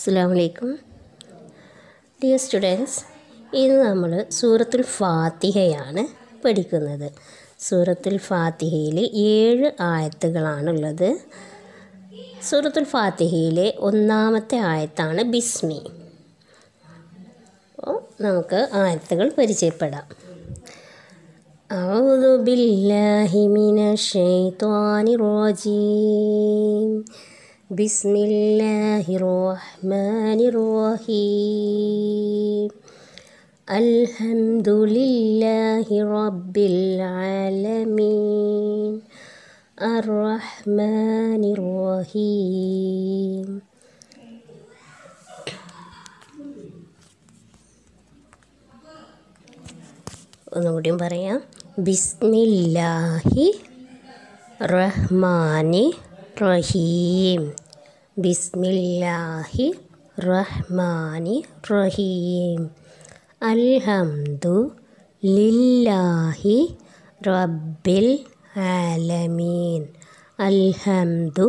അസ്സാം വലൈക്കും dear students ഇന്ന് നമ്മൾ സൂറത്തുൽ ഫാത്തിഹയാണ് പഠിക്കുന്നത് സൂറത്തുൽ ഫാത്തിഹയിൽ ഏഴ് ആയത്തുകളാണുള്ളത് സൂറത്തുൽ ഫാത്തിഹയിലെ ഒന്നാമത്തെ ആയത്താണ് ബിസ്മി അപ്പോൾ നമുക്ക് ആയത്തുകൾ പരിചയപ്പെടാം أعوذ بالله من الشيطان الرجيم بسم الله الرحمن الرحيم الحمد لله رب العالمين الرحمن الرحيم ഒന്നുകൂടിയും പറയാം ബിസ്മില്ലാഹി റഹ്മാനി റഹീം بسم الله الرحمن الرحيم الحمد لله رب العالمين الحمد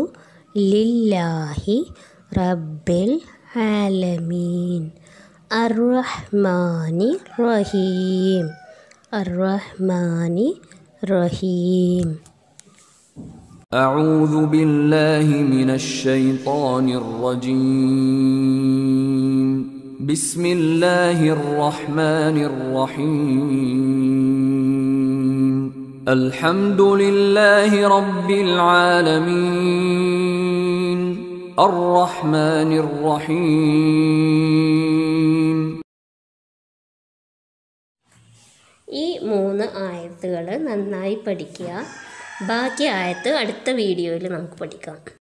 لله رب العالمين الرحمن الرحيم الرحمن الرحيم أعوذ بالله من الشيطان الرجيم بسم الله الرحمن الرحيم الحمد لله رب العالمين الرحمن الرحيم ഈ മൂന്ന് ആയത്തുകൾ നന്നായി പഠിക്കുക ബാക്കി ആയത്ത് അടുത്ത വീഡിയോയിൽ നമുക്ക് പഠിക്കാം